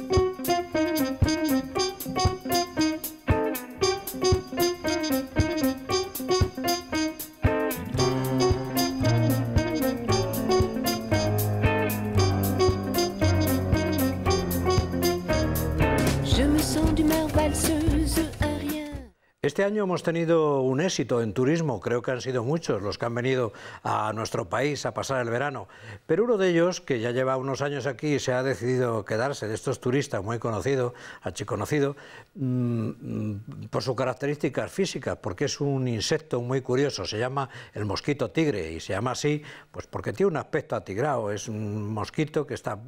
Thank you. hemos tenido un éxito en turismo, creo que han sido muchos los que han venido a nuestro país a pasar el verano, pero uno de ellos, que ya lleva unos años aquí se ha decidido quedarse, de estos turistas muy conocidos, mm, por sus características físicas, porque es un insecto muy curioso, se llama el mosquito tigre y se llama así, pues porque tiene un aspecto atigrado, es un mosquito que está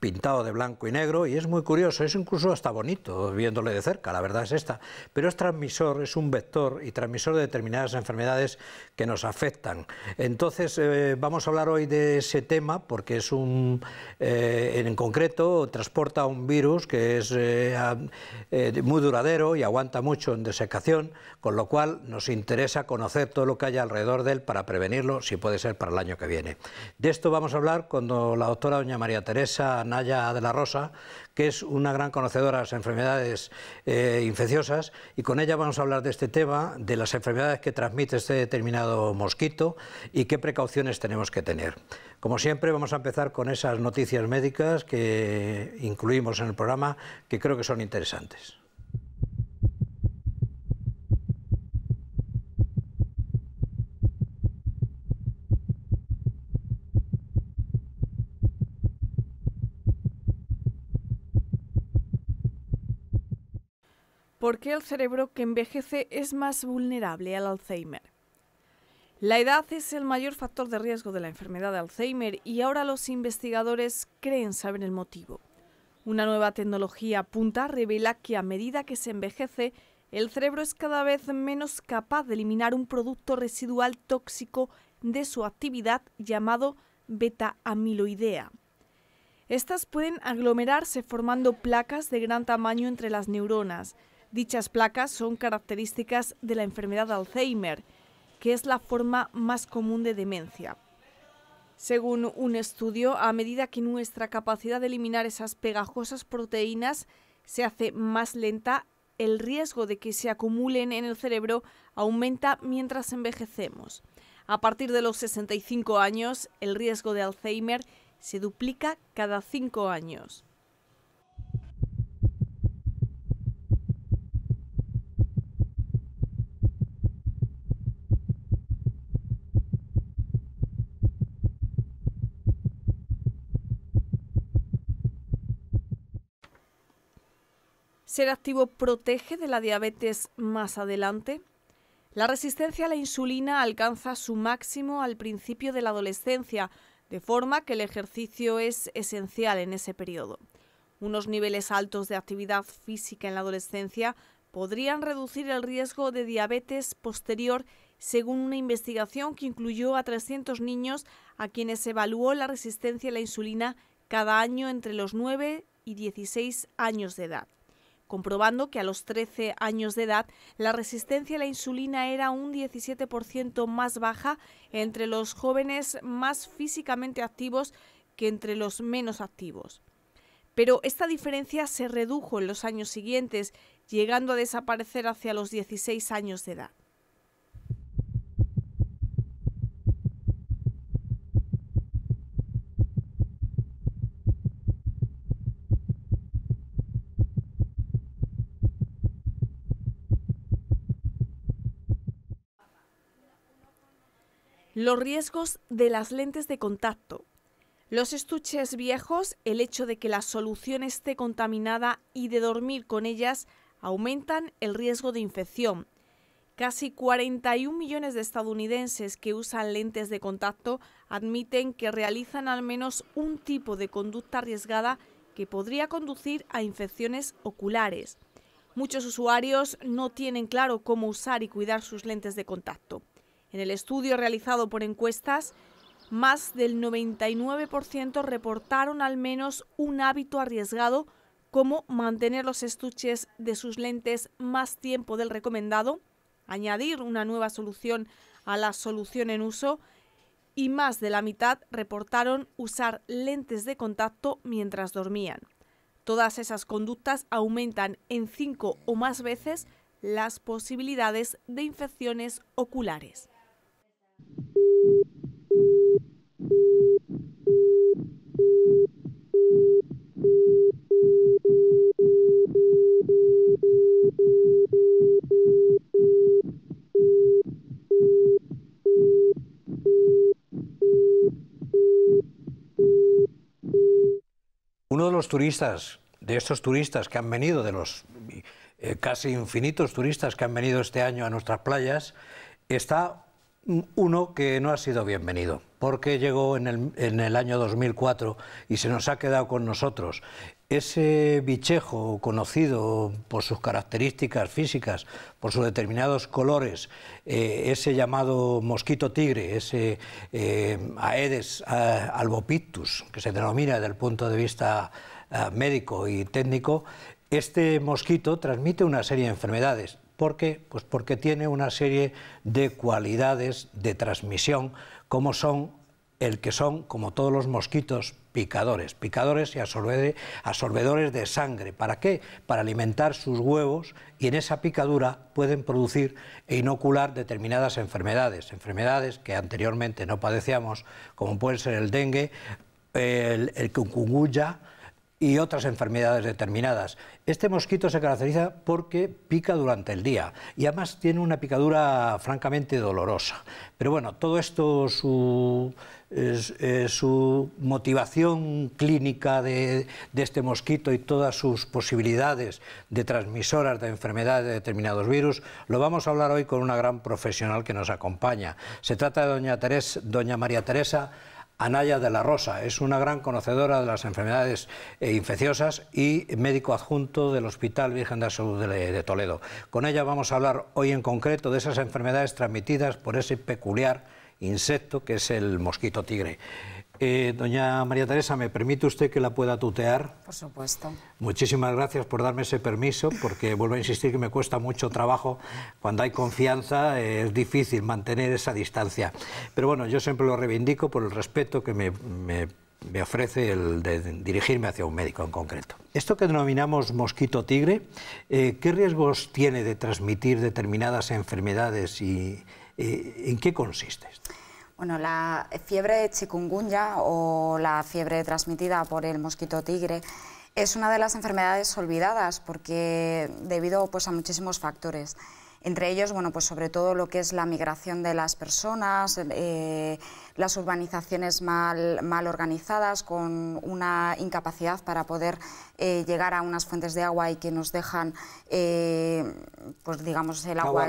pintado de blanco y negro y es muy curioso, es incluso hasta bonito viéndole de cerca, la verdad es esta, pero es transmisor es un vector y transmisor de determinadas enfermedades que nos afectan. Entonces, eh, vamos a hablar hoy de ese tema porque es un, eh, en concreto, transporta un virus que es eh, muy duradero y aguanta mucho en desecación, con lo cual nos interesa conocer todo lo que hay alrededor de él para prevenirlo, si puede ser para el año que viene. De esto vamos a hablar cuando la doctora doña María Teresa Anaya de la Rosa, que es una gran conocedora de las enfermedades eh, infecciosas, y con ella vamos a hablar de este tema, de las enfermedades que transmite este determinado mosquito y qué precauciones tenemos que tener. Como siempre, vamos a empezar con esas noticias médicas que incluimos en el programa, que creo que son interesantes. ¿Por qué el cerebro que envejece es más vulnerable al Alzheimer? La edad es el mayor factor de riesgo de la enfermedad de Alzheimer y ahora los investigadores creen saber el motivo. Una nueva tecnología punta revela que a medida que se envejece, el cerebro es cada vez menos capaz de eliminar un producto residual tóxico de su actividad llamado beta-amiloidea. Estas pueden aglomerarse formando placas de gran tamaño entre las neuronas, Dichas placas son características de la enfermedad de Alzheimer, que es la forma más común de demencia. Según un estudio, a medida que nuestra capacidad de eliminar esas pegajosas proteínas se hace más lenta, el riesgo de que se acumulen en el cerebro aumenta mientras envejecemos. A partir de los 65 años, el riesgo de Alzheimer se duplica cada 5 años. ¿Ser activo protege de la diabetes más adelante? La resistencia a la insulina alcanza su máximo al principio de la adolescencia, de forma que el ejercicio es esencial en ese periodo. Unos niveles altos de actividad física en la adolescencia podrían reducir el riesgo de diabetes posterior según una investigación que incluyó a 300 niños a quienes evaluó la resistencia a la insulina cada año entre los 9 y 16 años de edad comprobando que a los 13 años de edad la resistencia a la insulina era un 17% más baja entre los jóvenes más físicamente activos que entre los menos activos. Pero esta diferencia se redujo en los años siguientes, llegando a desaparecer hacia los 16 años de edad. los riesgos de las lentes de contacto, los estuches viejos, el hecho de que la solución esté contaminada y de dormir con ellas aumentan el riesgo de infección. Casi 41 millones de estadounidenses que usan lentes de contacto admiten que realizan al menos un tipo de conducta arriesgada que podría conducir a infecciones oculares. Muchos usuarios no tienen claro cómo usar y cuidar sus lentes de contacto. En el estudio realizado por encuestas, más del 99% reportaron al menos un hábito arriesgado como mantener los estuches de sus lentes más tiempo del recomendado, añadir una nueva solución a la solución en uso y más de la mitad reportaron usar lentes de contacto mientras dormían. Todas esas conductas aumentan en cinco o más veces las posibilidades de infecciones oculares. Uno de los turistas, de estos turistas que han venido, de los eh, casi infinitos turistas que han venido este año a nuestras playas, está uno que no ha sido bienvenido, porque llegó en el, en el, año 2004 y se nos ha quedado con nosotros. Ese bichejo conocido por sus características físicas, por sus determinados colores, eh, ese llamado mosquito tigre, ese eh, Aedes eh, albopictus, que se denomina desde el punto de vista médico y técnico, este mosquito transmite una serie de enfermedades, ¿Por qué? Pues porque tiene una serie de cualidades de transmisión, como son el que son, como todos los mosquitos, picadores, picadores y absorbedores de sangre. ¿Para qué? Para alimentar sus huevos y en esa picadura pueden producir e inocular determinadas enfermedades, enfermedades que anteriormente no padecíamos, como puede ser el dengue, el, el y otras enfermedades determinadas. Este mosquito se caracteriza porque pica durante el día y además tiene una picadura francamente dolorosa. Pero bueno, todo esto, su, eh, motivación clínica de, este mosquito y todas sus posibilidades de transmisoras de enfermedades de determinados virus, lo vamos a hablar hoy con una gran profesional que nos acompaña. Se trata de doña, Teresa, doña María Teresa Anaya de la Rosa. Es una gran conocedora de las enfermedades eh, infecciosas y médico adjunto del Hospital Virgen de la Salud de Toledo. Con ella vamos a hablar hoy en concreto de esas enfermedades transmitidas por ese peculiar insecto que es el mosquito tigre. Eh, doña María Teresa, ¿me permite usted que la pueda tutear? Por supuesto. Muchísimas gracias por darme ese permiso, porque vuelvo a insistir que me cuesta mucho trabajo. Cuando hay confianza eh, es difícil mantener esa distancia. Pero bueno, yo siempre lo reivindico por el respeto que me, ofrece el de dirigirme hacia un médico en concreto. Esto que denominamos mosquito tigre, eh, ¿qué riesgos tiene de transmitir determinadas enfermedades y en qué consiste bueno, la fiebre de chikungunya o la fiebre transmitida por el mosquito tigre es una de las enfermedades olvidadas porque debido pues, a muchísimos factores. Entre ellos, bueno, pues sobre todo lo que es la migración de las personas, eh, las urbanizaciones mal, mal, organizadas, con una incapacidad para poder eh, llegar a unas fuentes de agua y que nos dejan, eh, pues digamos, el agua...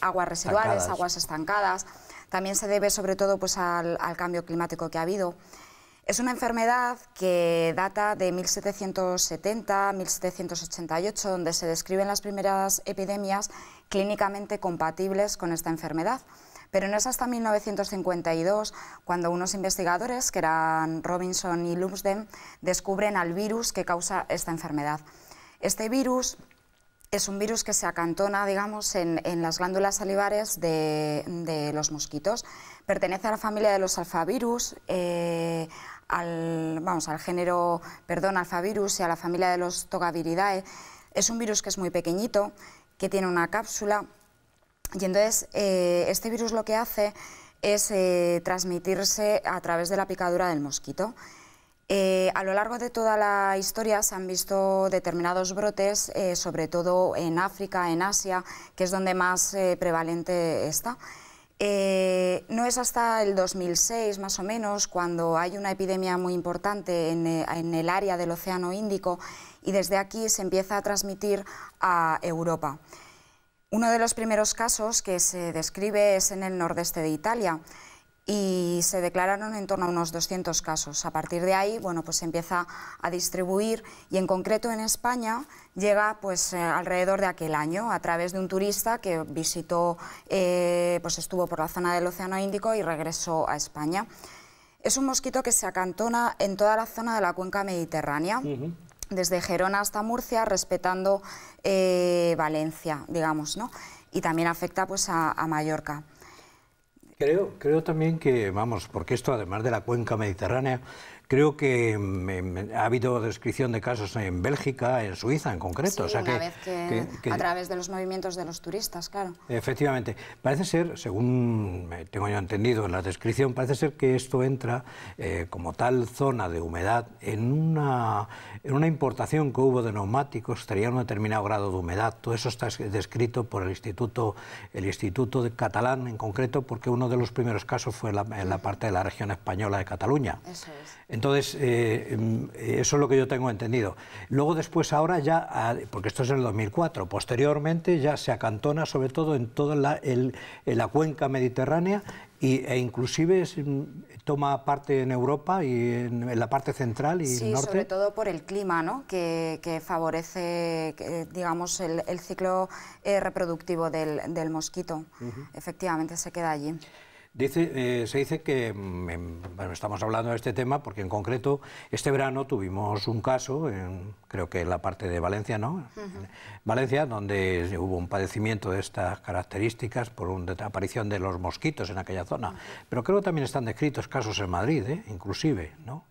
Aguas residuales. aguas estancadas también se debe sobre todo pues, al, cambio climático que ha habido. Es una enfermedad que data de 1770-1788, donde se describen las primeras epidemias clínicamente compatibles con esta enfermedad. Pero no es hasta 1952 cuando unos investigadores, que eran Robinson y Lumsden, descubren al virus que causa esta enfermedad. Este virus es un virus que se acantona, digamos, en, las glándulas salivares de, los mosquitos. Pertenece a la familia de los alfavirus, eh, al, vamos, al género, perdón, alfavirus y a la familia de los togaviridae. Es un virus que es muy pequeñito, que tiene una cápsula. Y entonces, eh, este virus lo que hace es eh, transmitirse a través de la picadura del mosquito. Eh, a lo largo de toda la historia se han visto determinados brotes, eh, sobre todo en África, en Asia, que es donde más eh, prevalente está. no es hasta el 2006, más o menos, cuando hay una epidemia muy importante en el área del Océano Índico y desde aquí se empieza a transmitir a Europa. Uno de los primeros casos que se describe es en el nordeste de Italia y se declararon en torno a unos 200 casos. A partir de ahí, bueno, pues se empieza a distribuir y en concreto en España llega pues eh, alrededor de aquel año a través de un turista que visitó, eh, pues estuvo por la zona del Océano Índico y regresó a España. Es un mosquito que se acantona en toda la zona de la cuenca mediterránea. Desde Gerona hasta Murcia, respetando eh, Valencia, digamos, ¿no? Y también afecta pues, a Mallorca. Creo, creo también que, vamos, porque esto además de la cuenca mediterránea, Creo que mm, em, em, ha habido descripción de casos en Bélgica, en Suiza en concreto. sea que, a través de los movimientos de los turistas, claro. Efectivamente. Parece ser, según tengo yo entendido en la descripción, parece ser que esto entra eh, como tal zona de humedad en una, en una importación que hubo de neumáticos, tenía un determinado grado de humedad. Todo eso está descrito por el Instituto, el instituto de Catalán en concreto, porque uno de los primeros casos fue en la parte de la región española de Cataluña. Eso es. Entonces, eh, em, eso es lo que yo tengo entendido. Luego después ahora ya, ah, porque esto es en el 2004, posteriormente ya se acantona sobre todo en toda la, la cuenca mediterránea y, e inclusive mm, toma parte en Europa y en, la parte central y sí, norte. sobre todo por el clima, ¿no? que, favorece digamos, el, ciclo eh, reproductivo del, mosquito. Efectivamente, se queda allí. Dice, eh, se dice que, mm, bueno, estamos hablando de este tema porque en concreto este verano tuvimos un caso, creo que en la parte de Valencia, ¿no? Valencia, donde hubo un padecimiento de estas características por una aparición de los mosquitos en aquella zona. Pero creo que también están descritos casos en Madrid, ¿eh? inclusive, ¿no?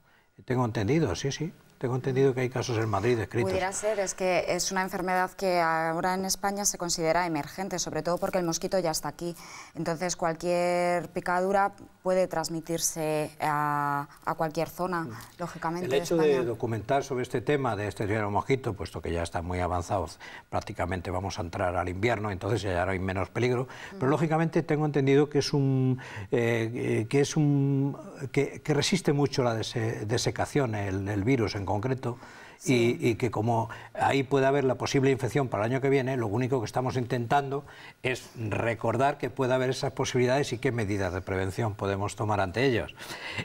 Tengo entendido, sí, sí. Tengo entendido que hay casos en Madrid escritos. Pudiera ser, es que es una enfermedad que ahora en España se considera emergente, sobre todo porque el mosquito ya está aquí. Entonces cualquier picadura puede transmitirse a, cualquier zona, mm. lógicamente. El hecho de, documentar sobre este tema de este mosquito, puesto que ya está muy avanzado, prácticamente vamos a entrar al invierno, entonces ya hay menos peligro. Pero mm. lógicamente tengo entendido que es un eh, eh, que es un que, resiste mucho la desecación el, el virus en concreto, Y, que como ahí puede haber la posible infección para el año que viene, lo único que estamos intentando es recordar que puede haber esas posibilidades y qué medidas de prevención podemos tomar ante ellas.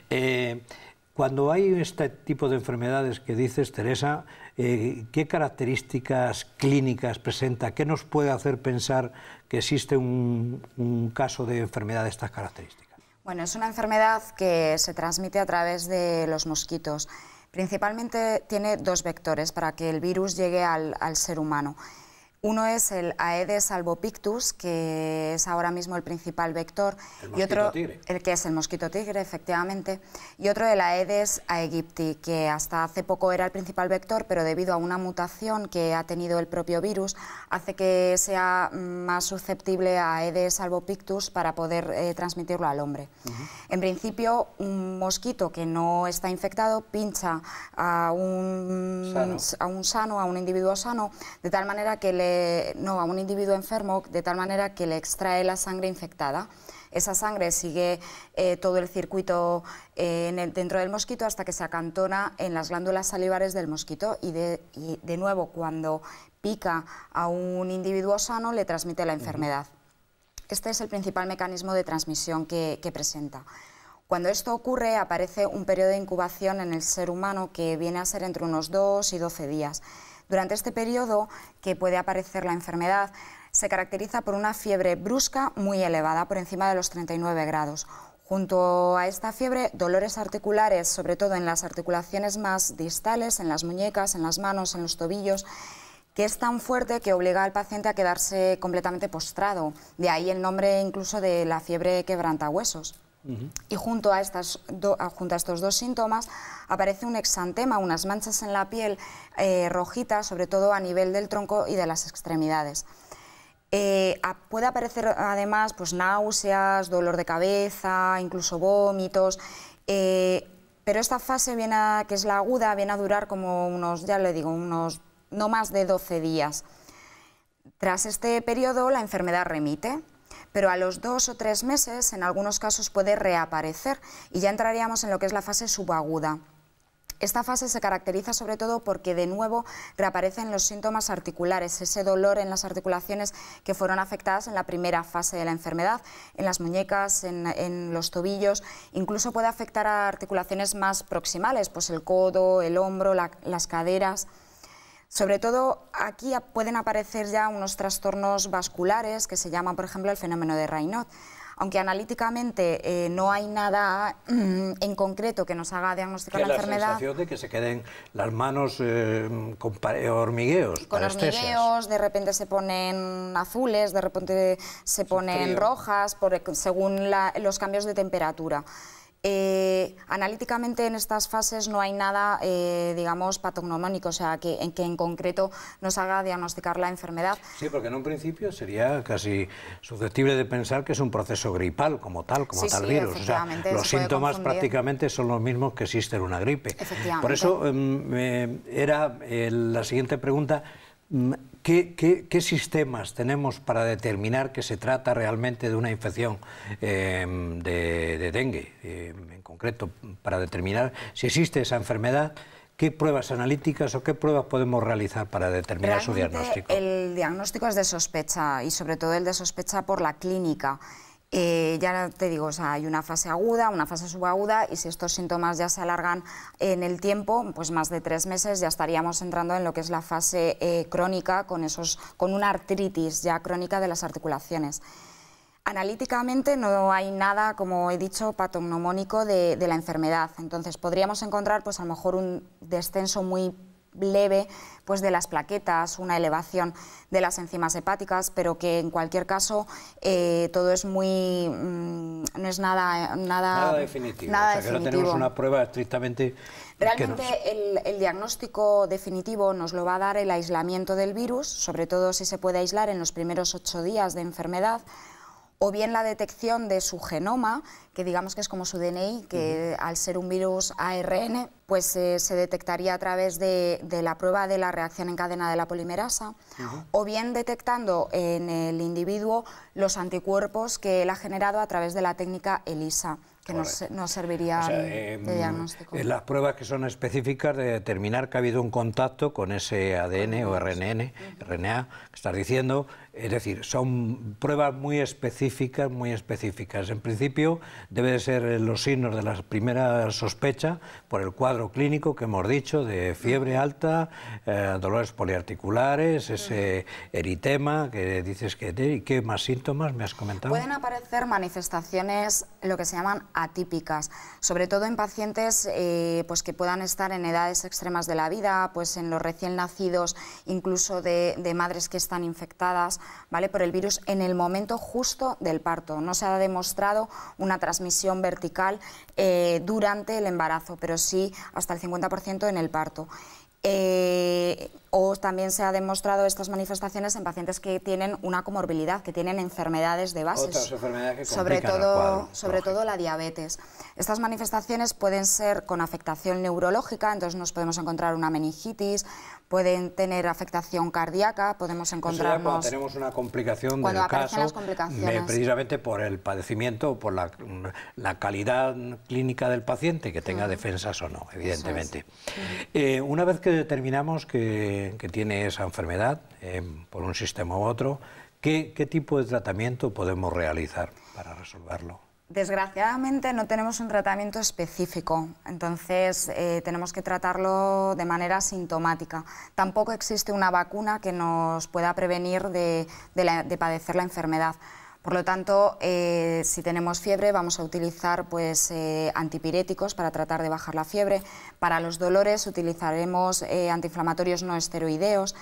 Eh, cuando hay este tipo de enfermedades que dices, Teresa, eh, ¿qué características clínicas presenta? ¿Qué nos puede hacer pensar que existe un, un caso de enfermedad de estas características? Bueno, es una enfermedad que se transmite a través de los mosquitos. Principalmente tiene dos vectores para que el virus llegue al, ser humano. Uno es el Aedes albopictus, que es ahora mismo el principal vector, el y otro el que es el mosquito tigre, efectivamente, y otro el Aedes aegypti, que hasta hace poco era el principal vector, pero debido a una mutación que ha tenido el propio virus, hace que sea más susceptible a Aedes albopictus para poder eh, transmitirlo al hombre. En principio, un mosquito que no está infectado pincha a un a un sano, a un individuo sano, de tal manera que le no, a un individuo enfermo de tal manera que le extrae la sangre infectada. Esa sangre sigue eh, todo el circuito eh, dentro del mosquito hasta que se acantona en las glándulas salivares del mosquito y de, nuevo cuando pica a un individuo sano le transmite la enfermedad. Este es el principal mecanismo de transmisión que, que presenta. Cuando esto ocurre aparece un periodo de incubación en el ser humano que viene a ser entre unos 2 y 12 días. Durante este periodo que puede aparecer la enfermedad, se caracteriza por una fiebre brusca muy elevada, por encima de los 39 grados. Junto a esta fiebre, dolores articulares, sobre todo en las articulaciones más distales, en las muñecas, en las manos, en los tobillos, que es tan fuerte que obliga al paciente a quedarse completamente postrado. De ahí el nombre incluso de la fiebre quebrantahuesos. Y junto a, estos dos síntomas aparece un exantema, unas manchas en la piel eh, rojitas, sobre todo a nivel del tronco y de las extremidades. Eh, puede aparecer además pues, náuseas, dolor de cabeza, incluso vómitos. Eh, pero esta fase, que es la aguda, viene a durar como unos, ya le digo, unos no más de 12 días. Tras este periodo, la enfermedad remite pero a los dos o tres meses en algunos casos puede reaparecer y ya entraríamos en lo que es la fase subaguda. Esta fase se caracteriza sobre todo porque de nuevo reaparecen los síntomas articulares, ese dolor en las articulaciones que fueron afectadas en la primera fase de la enfermedad, en las muñecas, en, los tobillos, incluso puede afectar a articulaciones más proximales, pues el codo, el hombro, las caderas. Sobre todo aquí pueden aparecer ya unos trastornos vasculares que se llaman, por ejemplo, el fenómeno de Raynaud. Aunque analíticamente eh, no hay nada mm, en concreto que nos haga diagnosticar la, enfermedad. La sensación de que se queden las manos eh, con eh, hormigueos. Con hormigueos, de repente se ponen azules, de repente se ponen rojas, por, e-, según los cambios de temperatura. Eh, analíticamente en estas fases no hay nada, eh, digamos, patognomónico, o sea, que en, que en concreto nos haga diagnosticar la enfermedad. Sí, porque en un principio sería casi susceptible de pensar que es un proceso gripal como tal, como tal virus. los síntomas prácticamente son los mismos que existen en una gripe. Por eso em, eh, era la siguiente pregunta. Mm, ¿Qué, sistemas tenemos para determinar que se trata realmente de una infección em, de, dengue? Em, en concreto, para determinar si existe esa enfermedad, ¿qué pruebas analíticas o qué pruebas podemos realizar para determinar su diagnóstico? El diagnóstico es de sospecha y sobre todo el de sospecha por la clínica. Eh, ya te digo, hay una fase aguda, una fase subaguda y si estos síntomas ya se alargan en el tiempo, pues más de tres meses ya estaríamos entrando en lo que es la fase eh, crónica con, esos, con una artritis ya crónica de las articulaciones. Analíticamente no hay nada, como he dicho, patognomónico de, la enfermedad, entonces podríamos encontrar pues a lo mejor un descenso muy leve pues de las plaquetas, una elevación de las enzimas hepáticas, pero que en cualquier caso eh, todo es muy mm, no es nada nada, definitivo, o sea, Que no tenemos una prueba estrictamente Realmente el, diagnóstico definitivo nos lo va a dar el aislamiento del virus, sobre todo si se puede aislar en los primeros ocho días de enfermedad o bien la detección de su genoma, que digamos que es como su DNI, que al ser un virus ARN, pues eh, se detectaría a través de, la prueba de la reacción en cadena de la polimerasa, o bien detectando en el individuo los anticuerpos que él ha generado a través de la técnica ELISA que nos, serviría de em, diagnóstico. Eh, las pruebas que son específicas de determinar que ha habido un contacto con ese ADN o RNN, RNA que estás diciendo, es decir, son pruebas muy específicas, muy específicas. En principio, deben ser los signos de la primera sospecha por el cuadro clínico que hemos dicho de fiebre alta, eh, dolores poliarticulares, ese eritema que dices que... ¿Y qué más síntomas me has comentado? Pueden aparecer manifestaciones, lo que se llaman atípicas, sobre todo en pacientes eh, pues que puedan estar en edades extremas de la vida, pues en los recién nacidos, incluso de madres que están infectadas por el virus en el momento justo del parto. No se ha demostrado una transmisión vertical eh, durante el embarazo, pero sí hasta el 50% en el parto. Eh, o también se ha demostrado estas manifestaciones en pacientes que tienen una comorbilidad, que tienen enfermedades de base, sobre, todo, sobre todo la diabetes. Estas manifestaciones pueden ser con afectación neurológica, entonces nos podemos encontrar una meningitis, pueden tener afectación cardíaca, podemos encontrarnos... tenemos una complicación del caso, precisamente por el padecimiento, por la, calidad clínica del paciente, que tenga defensas o no, evidentemente. Eh, una vez que determinamos que, tiene esa enfermedad, eh, por un sistema u otro, ¿qué tipo de tratamiento podemos realizar para resolverlo? Desgraciadamente no tenemos un tratamiento específico, entonces eh, tenemos que tratarlo de manera sintomática. Tampoco existe una vacuna que nos pueda prevenir de, padecer la enfermedad. Por lo tanto, eh, si tenemos fiebre, vamos a utilizar pues, eh, antipiréticos para tratar de bajar la fiebre. Para los dolores utilizaremos antiinflamatorios no esteroideos.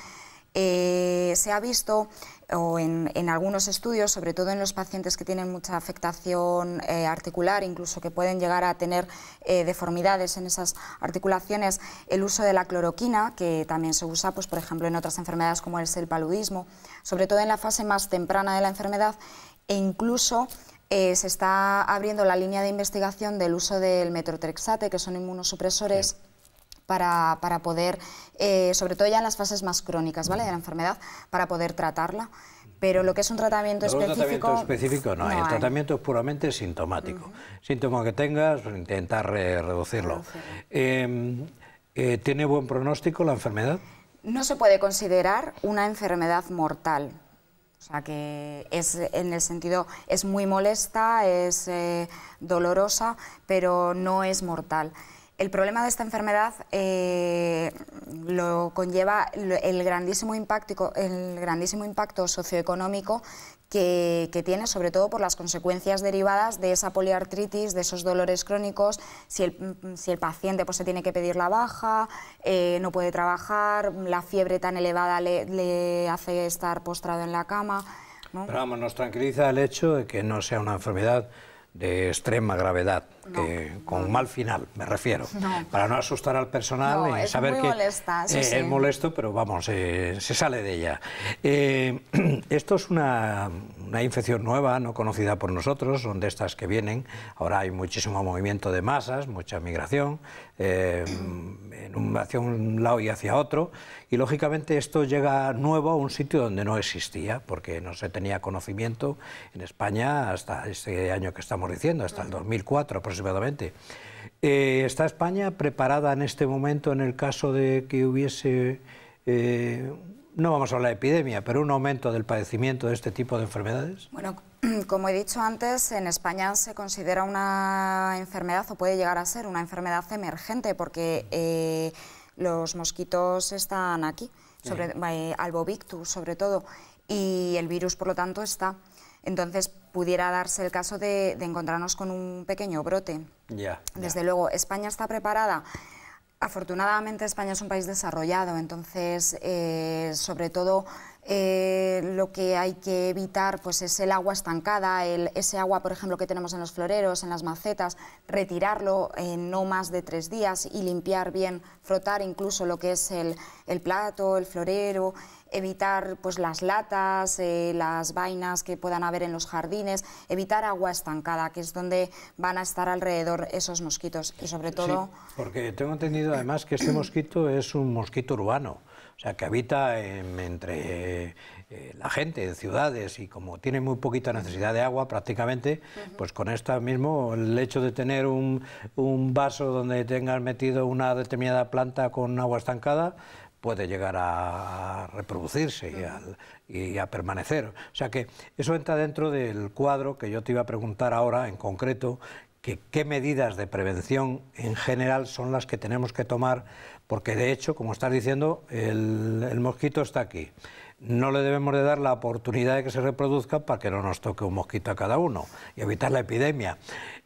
Eh, se ha visto o en, algunos estudios, sobre todo en los pacientes que tienen mucha afectación eh, articular, incluso que pueden llegar a tener eh, deformidades en esas articulaciones, el uso de la cloroquina, que también se usa, pues, por ejemplo, en otras enfermedades como es el paludismo, sobre todo en la fase más temprana de la enfermedad, e incluso se está abriendo la línea de investigación del uso del metrotrexate, que son inmunosupresores para, poder, eh, sobre todo ya en las fases más crónicas ¿vale? de la enfermedad, para poder tratarla. Pero lo que es un tratamiento específico... Un tratamiento específico no, hay. el tratamiento es puramente sintomático. Síntoma que tengas, pues, intentar eh, reducirlo. Em, eh, ¿Tiene buen pronóstico la enfermedad? No se puede considerar una enfermedad mortal. O sea que es en el sentido, es muy molesta, es dolorosa, pero no es mortal. El problema de esta enfermedad eh, lo conlleva el grandísimo, impacto, el grandísimo impacto socioeconómico que, tiene, sobre todo por las consecuencias derivadas de esa poliartritis, de esos dolores crónicos, si el, mm, paciente pues, se tiene que pedir la baja, eh, no puede trabajar, la fiebre tan elevada le, hace estar postrado en la cama. Pero vamos, nos tranquiliza el hecho de que no sea una enfermedad de extrema gravedad. Eh, con un mal final, me refiero, para no asustar al personal y saber que eh, es molesto, pero vamos, eh, se sale de ella. esto es una, infección nueva, no conocida por nosotros, son de estas que vienen, ahora hay muchísimo movimiento de masas, mucha migración, hacia un lado y hacia otro, y lógicamente esto llega nuevo a un sitio donde no existía, porque no se tenía conocimiento en España hasta este año que estamos diciendo, hasta el 2004 aproximadamente. Eh, ¿Está España preparada en este momento en el caso de que hubiese, eh, no vamos a hablar de epidemia, pero un aumento del padecimiento de este tipo de enfermedades? Bueno, como he dicho antes, en España se considera una enfermedad o puede llegar a ser una enfermedad emergente porque eh, los mosquitos están aquí, sobre, albovictus sobre todo, y el virus, por lo tanto, está. Entonces, pudiera darse el caso de, encontrarnos con un pequeño brote. Desde luego, España está preparada. Afortunadamente España es un país desarrollado, entonces eh, sobre todo eh, lo que hay que evitar pues, es el agua estancada, el, ese agua por ejemplo que tenemos en los floreros, en las macetas, retirarlo en no más de tres días y limpiar bien, frotar incluso lo que es el plato, el florero, evitar pues, las latas, eh, las vainas que puedan haber en los jardines, evitar agua estancada, que es donde van a estar alrededor esos mosquitos y sobre todo... porque tengo entendido además que este mosquito es un mosquito urbano, o sea, que habita entre eh, la gente en ciudades y como tiene muy poquita necesidad de agua prácticamente, pues con esta mismo, el hecho de tener un, un vaso donde tengas metido una determinada planta con agua estancada, puede llegar a reproducirse y, a permanecer. O sea que eso entra dentro del cuadro que yo te iba a preguntar ahora en concreto, que qué medidas de prevención en general son las que tenemos que tomar, porque de hecho, como estás diciendo, el mosquito está aquí no le debemos de dar la oportunidad de que se reproduzca para que no nos toque un mosquito a cada uno y evitar la epidemia.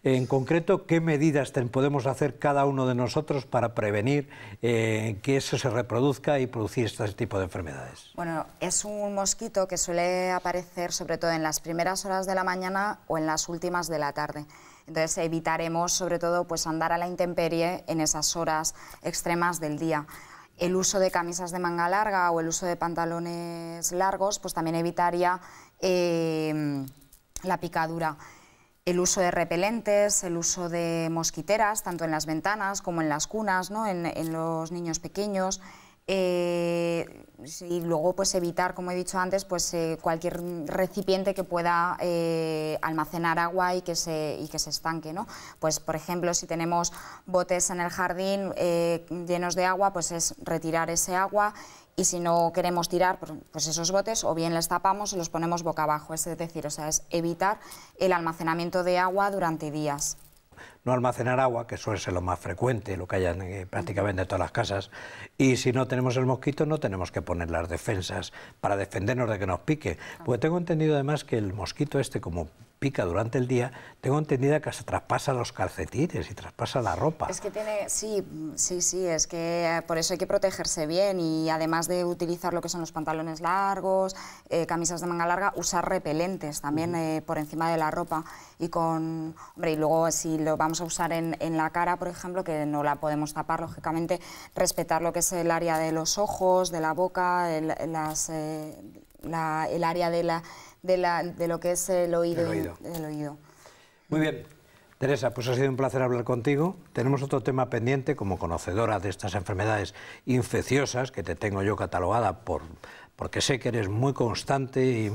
En concreto, ¿qué medidas podemos hacer cada uno de nosotros para prevenir eh, que eso se reproduzca y producir este tipo de enfermedades? Bueno, es un mosquito que suele aparecer sobre todo en las primeras horas de la mañana o en las últimas de la tarde. Entonces evitaremos sobre todo pues andar a la intemperie en esas horas extremas del día el uso de camisas de manga larga o el uso de pantalones largos, pues también evitaría em, la picadura. El uso de repelentes, el uso de mosquiteras, tanto en las ventanas como en las cunas, ¿no? en los niños pequeños. Eh, y luego pues evitar, como he dicho antes, pues eh, cualquier recipiente que pueda eh, almacenar agua y que se y que se estanque, ¿no? Pues por ejemplo, si tenemos botes en el jardín llenos de agua, pues es retirar ese agua y si no queremos tirar pues, pues esos botes o bien les tapamos y los ponemos boca abajo, es decir, o sea, es evitar el almacenamiento de agua durante días no almacenar agua, que suele ser lo más frecuente, lo que hay eh, prácticamente en todas las casas, y si no tenemos el mosquito no tenemos que poner las defensas para defendernos de que nos pique, ah. porque tengo entendido además que el mosquito este, como pica durante el día, tengo entendida que se traspasa los calcetines y traspasa la ropa. Es que tiene, sí, sí, sí, es que por eso hay que protegerse bien y además de utilizar lo que son los pantalones largos, eh, camisas de manga larga, usar repelentes también eh, por encima de la ropa y con, hombre, y luego si lo vamos a usar en, en la cara, por ejemplo, que no la podemos tapar, lógicamente, respetar lo que es el área de los ojos, de la boca, el, las... Eh, el área de la, de, la, de lo que es el oído. El oído. El oído. Muy bien. Teresa, pues ha sido un placer hablar contigo. Tenemos otro tema pendiente como conocedora de estas enfermedades infecciosas que te tengo yo catalogada por porque sé que eres muy constante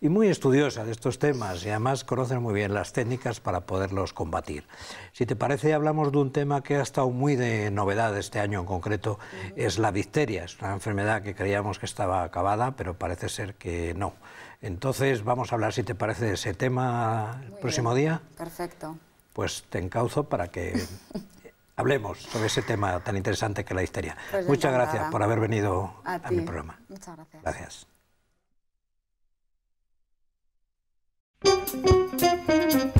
y, muy estudiosa de estos temas y además conoces muy bien las técnicas para poderlos combatir. Si te parece, hablamos de un tema que ha estado muy de novedad este año en concreto, es la difteria, es una enfermedad que creíamos que estaba acabada, pero parece ser que no. Entonces vamos a hablar, si te parece, de ese tema el próximo día. Perfecto. Pues te encauzo para que hablemos sobre ese tema tan interesante que es la histeria. Pues Muchas gracias por haber venido a, mi programa. Muchas gracias. Gracias.